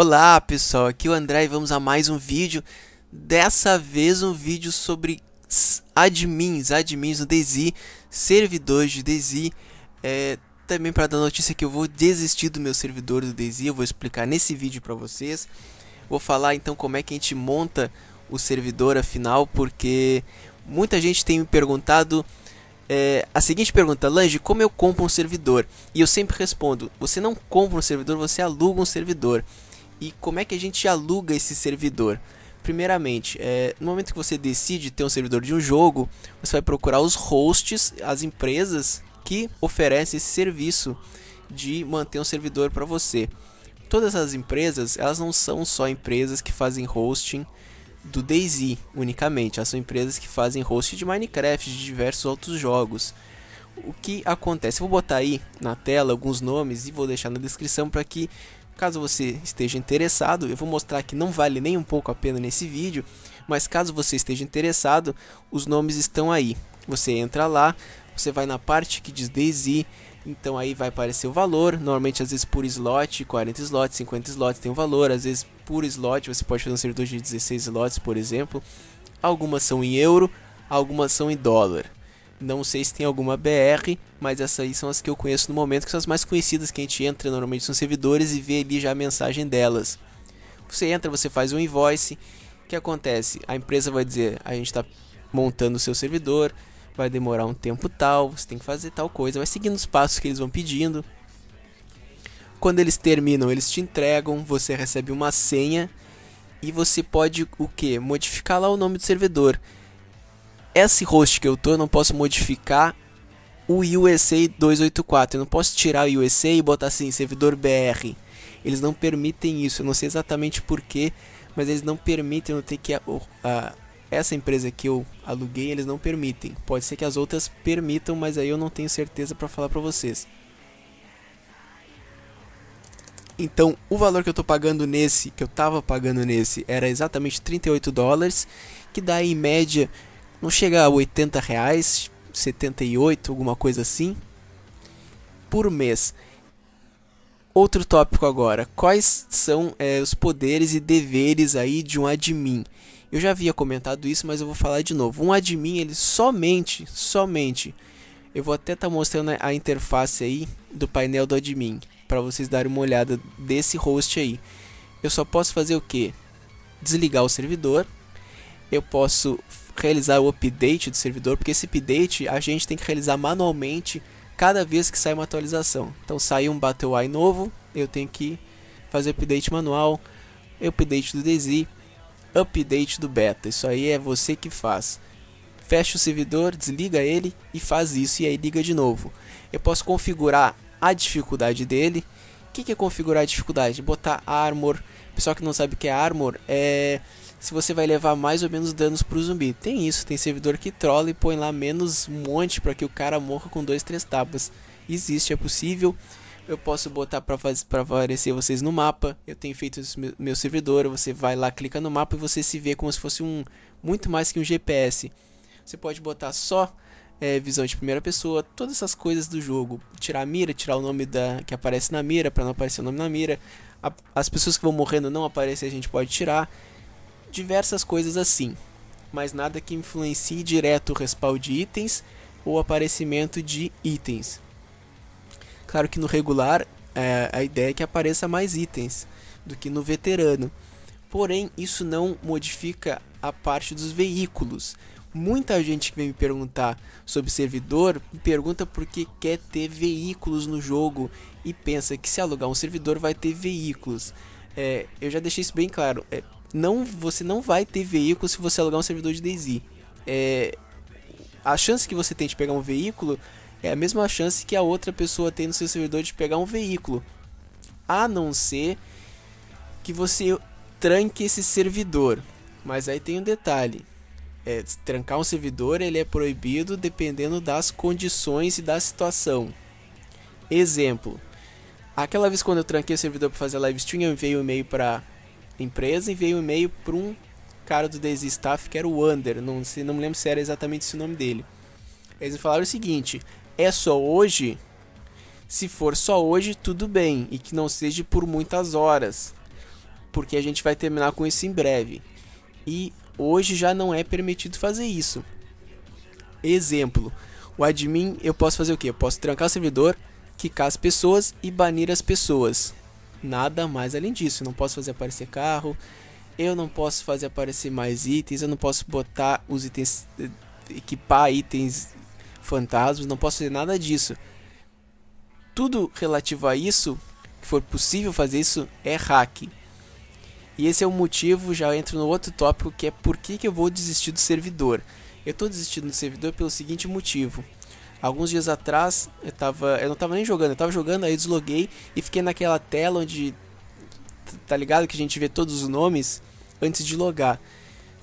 Olá pessoal, aqui é o André e vamos a mais um vídeo. Dessa vez um vídeo sobre admins, admins no Desi, servidores de Desi, É, também para dar notícia que eu vou desistir do meu servidor do Desi, eu vou explicar nesse vídeo para vocês. Vou falar então como é que a gente monta o servidor afinal, porque muita gente tem me perguntado... É, a seguinte pergunta, Lange, como eu compro um servidor? E eu sempre respondo, você não compra um servidor, você aluga um servidor. E como é que a gente aluga esse servidor? Primeiramente, é, no momento que você decide ter um servidor de um jogo, você vai procurar os hosts, as empresas que oferecem esse serviço de manter um servidor para você. Todas as empresas, elas não são só empresas que fazem hosting do DayZ unicamente, elas são empresas que fazem hosting de Minecraft, de diversos outros jogos o que acontece. Eu vou botar aí na tela alguns nomes e vou deixar na descrição para que Caso você esteja interessado, eu vou mostrar que não vale nem um pouco a pena nesse vídeo, mas caso você esteja interessado, os nomes estão aí. Você entra lá, você vai na parte que diz DAISY, então aí vai aparecer o valor, normalmente às vezes por slot, 40 slots, 50 slots tem o um valor, às vezes por slot, você pode fazer um servidor de 16 slots, por exemplo. Algumas são em euro, algumas são em dólar. Não sei se tem alguma BR, mas essas aí são as que eu conheço no momento, que são as mais conhecidas que a gente entra normalmente nos servidores e vê ali já a mensagem delas. Você entra, você faz um invoice. O que acontece? A empresa vai dizer: a gente está montando o seu servidor, vai demorar um tempo tal, você tem que fazer tal coisa, vai seguindo os passos que eles vão pedindo. Quando eles terminam, eles te entregam, você recebe uma senha e você pode o que? Modificar lá o nome do servidor esse host que eu tô, eu não posso modificar o USA 284. Eu não posso tirar o USA e botar assim, servidor BR. Eles não permitem isso. Eu não sei exatamente porquê, mas eles não permitem. Eu tenho que. essa empresa que eu aluguei, eles não permitem. Pode ser que as outras permitam, mas aí eu não tenho certeza para falar para vocês. Então, o valor que eu tô pagando nesse, que eu tava pagando nesse, era exatamente 38 dólares, que dá em média não chega a 80 reais, 78, alguma coisa assim, por mês. Outro tópico agora, quais são é, os poderes e deveres aí de um admin? Eu já havia comentado isso, mas eu vou falar de novo. Um admin, ele somente, somente, eu vou até estar tá mostrando a interface aí do painel do admin, para vocês darem uma olhada desse host aí. Eu só posso fazer o que? Desligar o servidor, eu posso realizar o update do servidor, porque esse update a gente tem que realizar manualmente cada vez que sai uma atualização. Então sai um BattleEye novo, eu tenho que fazer update manual, update do DZ, update do beta. Isso aí é você que faz. Fecha o servidor, desliga ele e faz isso e aí liga de novo. Eu posso configurar a dificuldade dele. O que, que é configurar a dificuldade? Botar armor. Pessoal que não sabe o que é armor, é se você vai levar mais ou menos danos pro zumbi. Tem isso, tem servidor que trola e põe lá menos um monte para que o cara morra com dois, três tapas. Existe, é possível. Eu posso botar para aparecer vocês no mapa. Eu tenho feito isso meu, meu servidor. Você vai lá, clica no mapa e você se vê como se fosse um muito mais que um GPS. Você pode botar só é, visão de primeira pessoa, todas essas coisas do jogo. Tirar a mira, tirar o nome da que aparece na mira para não aparecer o nome na mira. A, as pessoas que vão morrendo não aparecer a gente pode tirar diversas coisas assim, mas nada que influencie direto o respaldo de itens ou aparecimento de itens. Claro que no regular é, a ideia é que apareça mais itens do que no veterano, porém isso não modifica a parte dos veículos. Muita gente que vem me perguntar sobre servidor me pergunta porque quer ter veículos no jogo e pensa que se alugar um servidor vai ter veículos. É, eu já deixei isso bem claro. É, não você não vai ter veículo se você alugar um servidor de DayZ. É, a chance que você tem de pegar um veículo é a mesma chance que a outra pessoa tem no seu servidor de pegar um veículo. A não ser que você tranque esse servidor. Mas aí tem um detalhe. É, trancar um servidor ele é proibido dependendo das condições e da situação. Exemplo. Aquela vez quando eu tranquei o servidor para fazer live stream, eu enviei um e-mail para empresa, e um e-mail para um cara do Daisy Staff, que era o Wander, não, se, não me lembro se era exatamente esse o nome dele. Eles falaram o seguinte: é só hoje? Se for só hoje, tudo bem, e que não seja por muitas horas, porque a gente vai terminar com isso em breve. E hoje já não é permitido fazer isso. Exemplo: o admin, eu posso fazer o que? Eu posso trancar o servidor, quicar as pessoas e banir as pessoas nada mais além disso. Eu não posso fazer aparecer carro, eu não posso fazer aparecer mais itens, eu não posso botar os itens, equipar itens fantasmas, não posso fazer nada disso. Tudo relativo a isso, que for possível fazer isso, é hack. E esse é o motivo, já entro no outro tópico, que é por que, que eu vou desistir do servidor. Eu estou desistindo do servidor pelo seguinte motivo. Alguns dias atrás, eu, tava, eu não tava nem jogando, eu tava jogando, aí eu desloguei e fiquei naquela tela onde. Tá ligado? Que a gente vê todos os nomes antes de logar.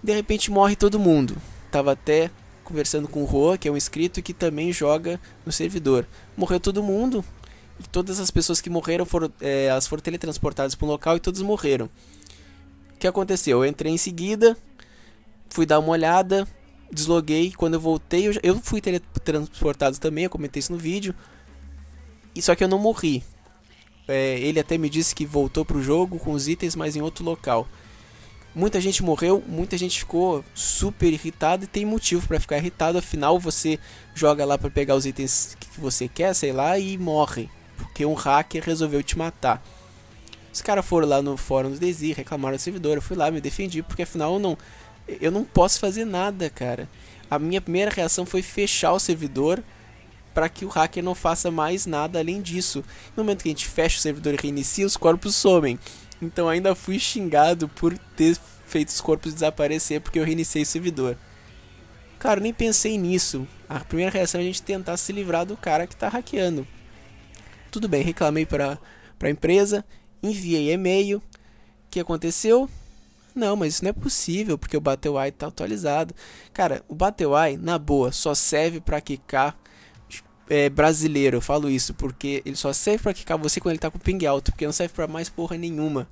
De repente morre todo mundo. Tava até conversando com o Roa, que é um inscrito que também joga no servidor. Morreu todo mundo. E todas as pessoas que morreram foram, é, elas foram teletransportadas para um local e todos morreram. O que aconteceu? Eu entrei em seguida, fui dar uma olhada, desloguei. Quando eu voltei, eu, já, eu fui teletransportado também, eu comentei isso no vídeo. E só que eu não morri. É, ele até me disse que voltou pro jogo com os itens, mas em outro local. Muita gente morreu, muita gente ficou super irritada e tem motivo para ficar irritado. Afinal, você joga lá para pegar os itens que você quer, sei lá, e morre. Porque um hacker resolveu te matar. Os caras foram lá no fórum do Desir, reclamaram do servidor. Eu fui lá, me defendi, porque afinal eu não eu não posso fazer nada, cara. A minha primeira reação foi fechar o servidor para que o hacker não faça mais nada além disso. No momento que a gente fecha o servidor e reinicia, os corpos somem. Então ainda fui xingado por ter feito os corpos desaparecer porque eu reiniciei o servidor. Cara, nem pensei nisso. A primeira reação é a gente tentar se livrar do cara que está hackeando. Tudo bem, reclamei para a empresa, enviei e-mail. O que aconteceu? Não, mas isso não é possível, porque o Battleye tá atualizado. Cara, o Battleye, na boa, só serve para quicar é, brasileiro. Eu falo isso porque ele só serve para quicar você quando ele tá com ping alto, porque não serve para mais porra nenhuma.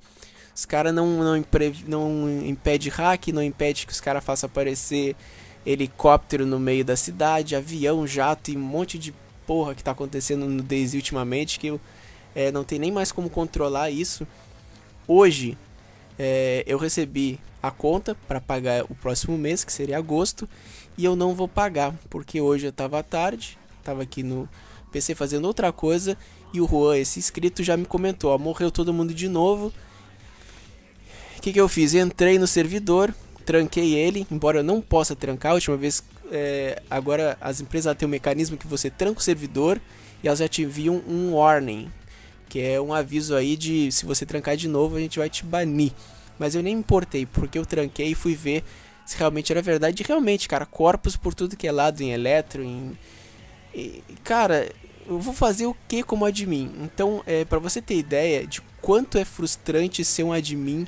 Os caras não, não, não impede hack, não impede que os caras façam aparecer helicóptero no meio da cidade, avião, jato e um monte de porra que tá acontecendo no Daisy ultimamente que eu é, não tem nem mais como controlar isso. Hoje, é, eu recebi a conta para pagar o próximo mês, que seria agosto, e eu não vou pagar, porque hoje eu estava à tarde, estava aqui no PC fazendo outra coisa, e o Juan, esse inscrito, já me comentou: ó, morreu todo mundo de novo. O que, que eu fiz? Entrei no servidor, tranquei ele, embora eu não possa trancar, a última vez. É, agora as empresas têm um mecanismo que você tranca o servidor e elas já te enviam um warning que é um aviso aí de se você trancar de novo, a gente vai te banir. Mas eu nem me importei, porque eu tranquei e fui ver se realmente era verdade. E realmente, cara, corpos por tudo que é lado, em eletro, em. E, cara, eu vou fazer o que como admin? Então, é, para você ter ideia de quanto é frustrante ser um admin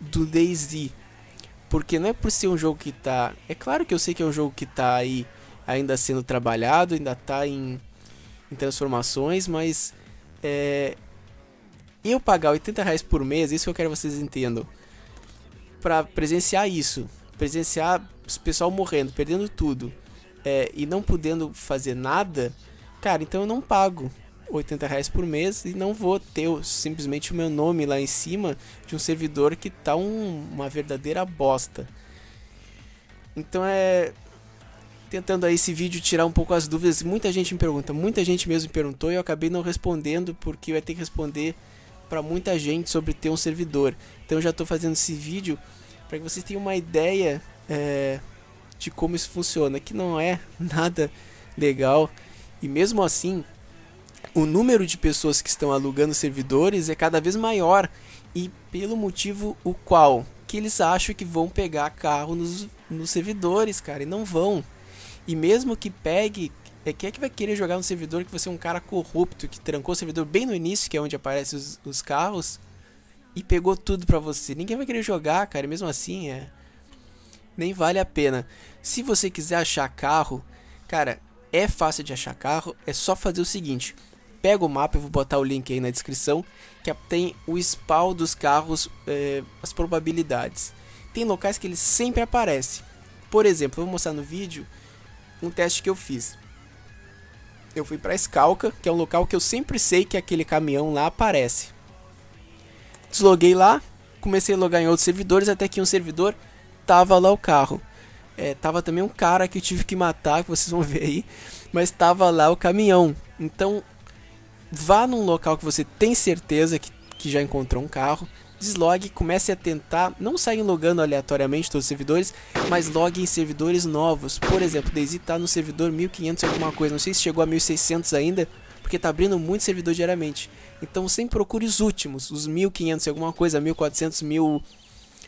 do DayZ. Porque não é por ser um jogo que tá. É claro que eu sei que é um jogo que tá aí ainda sendo trabalhado, ainda tá em, em transformações, mas é, eu pagar 80 reais por mês, é isso que eu quero que vocês entendam, para presenciar isso, presenciar o pessoal morrendo, perdendo tudo, é, e não podendo fazer nada, cara, então eu não pago 80 reais por mês e não vou ter simplesmente o meu nome lá em cima de um servidor que tá um, uma verdadeira bosta. Então é tentando aí esse vídeo tirar um pouco as dúvidas. Muita gente me pergunta, muita gente mesmo me perguntou e eu acabei não respondendo porque vai ter que responder para muita gente sobre ter um servidor. Então eu já estou fazendo esse vídeo para que vocês tenham uma ideia é, de como isso funciona, que não é nada legal. E mesmo assim, o número de pessoas que estão alugando servidores é cada vez maior e pelo motivo o qual que eles acham que vão pegar carro nos, nos servidores, cara, e não vão. E mesmo que pegue, é, quem é que vai querer jogar no servidor que você é um cara corrupto, que trancou o servidor bem no início, que é onde aparecem os, os carros, e pegou tudo pra você? Ninguém vai querer jogar, cara, e mesmo assim é. Nem vale a pena. Se você quiser achar carro, cara, é fácil de achar carro, é só fazer o seguinte: pega o mapa, eu vou botar o link aí na descrição, que tem o spawn dos carros, é, as probabilidades. Tem locais que ele sempre aparece. Por exemplo, eu vou mostrar no vídeo um teste que eu fiz. Eu fui para Escalca, que é um local que eu sempre sei que aquele caminhão lá aparece. Desloguei lá, comecei a logar em outros servidores, até que um servidor tava lá o carro. É, tava também um cara que eu tive que matar, que vocês vão ver aí, mas tava lá o caminhão. Então, vá num local que você tem certeza que, que já encontrou um carro, deslogue, comece a tentar, não saem logando aleatoriamente todos os servidores, mas logue em servidores novos. Por exemplo, Daisy tá no servidor 1500 alguma coisa, não sei se chegou a 1600 ainda, porque tá abrindo muito servidor diariamente. Então sempre procure os últimos, os 1500 alguma coisa, 1400, 1000...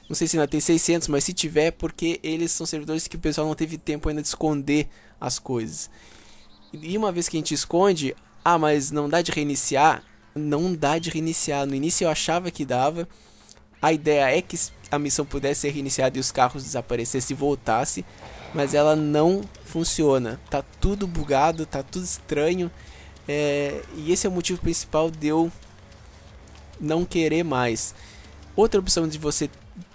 Não sei se ainda tem 600, mas se tiver, porque eles são servidores que o pessoal não teve tempo ainda de esconder as coisas. E uma vez que a gente esconde, ah, mas não dá de reiniciar, não dá de reiniciar. No início eu achava que dava. A ideia é que a missão pudesse ser reiniciada e os carros desaparecessem e voltasse, mas ela não funciona. Tá tudo bugado, tá tudo estranho. É, e esse é o motivo principal de eu não querer mais. Outra opção de você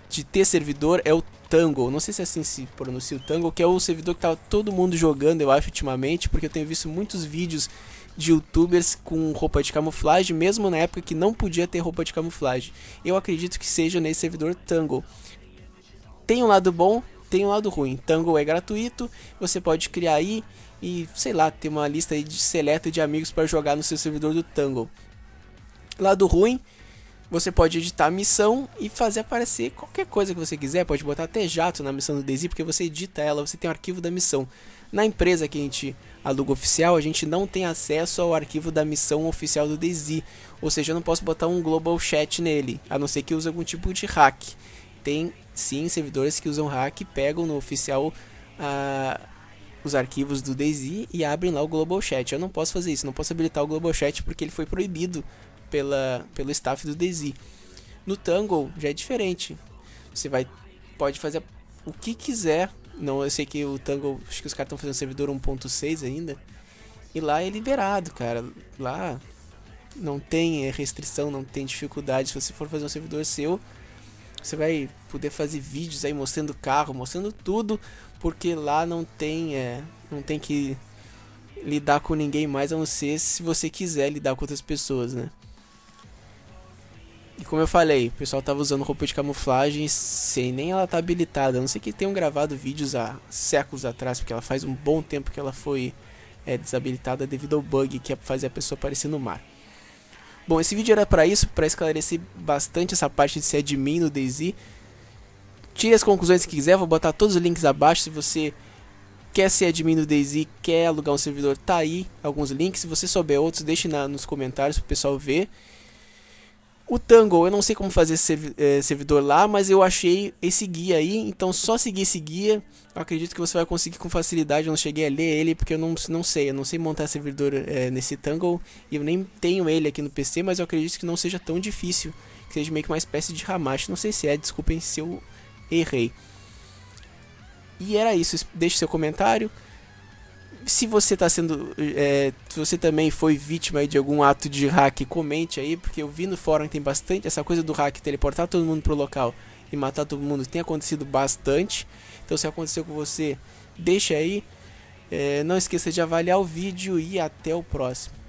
de ter servidor é o Tango, não sei se é assim se pronuncia o Tango, que é o servidor que tá todo mundo jogando, eu acho, ultimamente, porque eu tenho visto muitos vídeos de youtubers com roupa de camuflagem, mesmo na época que não podia ter roupa de camuflagem. Eu acredito que seja nesse servidor Tango. Tem um lado bom, tem um lado ruim. Tango é gratuito, você pode criar aí e, sei lá, ter uma lista de seleta de amigos para jogar no seu servidor do Tango. Lado ruim, você pode editar a missão e fazer aparecer qualquer coisa que você quiser. Pode botar até jato na missão do Daisy, porque você edita ela, você tem o arquivo da missão. Na empresa que a gente aluga oficial, a gente não tem acesso ao arquivo da missão oficial do Daisy. Ou seja, eu não posso botar um global chat nele, a não ser que use algum tipo de hack. Tem sim servidores que usam hack pegam no oficial ah, os arquivos do Daisy e abrem lá o Global Chat. Eu não posso fazer isso, não posso habilitar o Global Chat porque ele foi proibido pela, pelo staff do Daisy. No Tangle já é diferente. Você vai pode fazer o que quiser. Não, eu sei que o Tangle, acho que os caras estão fazendo servidor 1.6 ainda. E lá é liberado, cara. Lá não tem é, restrição, não tem dificuldade. Se você for fazer um servidor seu, você vai poder fazer vídeos aí mostrando carro, mostrando tudo, porque lá não tem, é, não tem que lidar com ninguém mais a não ser se você quiser lidar com outras pessoas, né? E como eu falei, o pessoal tava usando roupa de camuflagem sem nem ela tá habilitada. A não sei que tenham gravado vídeos há séculos atrás, porque ela faz um bom tempo que ela foi é, desabilitada devido ao bug que é fazer a pessoa aparecer no mar. Bom, esse vídeo era para isso, para esclarecer bastante essa parte de ser admin é no Daisy. Tire as conclusões que quiser, vou botar todos os links abaixo se você quer ser admin é do Daisy, quer alugar um servidor, tá aí alguns links. Se você souber outros, deixe na, nos comentários pro pessoal ver. O Tango, eu não sei como fazer esse eh, servidor lá, mas eu achei esse guia aí, então só seguir esse guia. Eu acredito que você vai conseguir com facilidade, eu não cheguei a ler ele porque eu não, não sei, eu não sei montar servidor é, nesse Tango e eu nem tenho ele aqui no PC, mas eu acredito que não seja tão difícil, que seja meio que uma espécie de Hamash, não sei se é, desculpem se eu errei. E era isso, deixe seu comentário se você tá sendo. É, se você também foi vítima de algum ato de hack, comente aí, porque eu vi no fórum que tem bastante essa coisa do hack teleportar todo mundo pro local e matar todo mundo tem acontecido bastante. Então se aconteceu com você, deixa aí. É, não esqueça de avaliar o vídeo e até o próximo.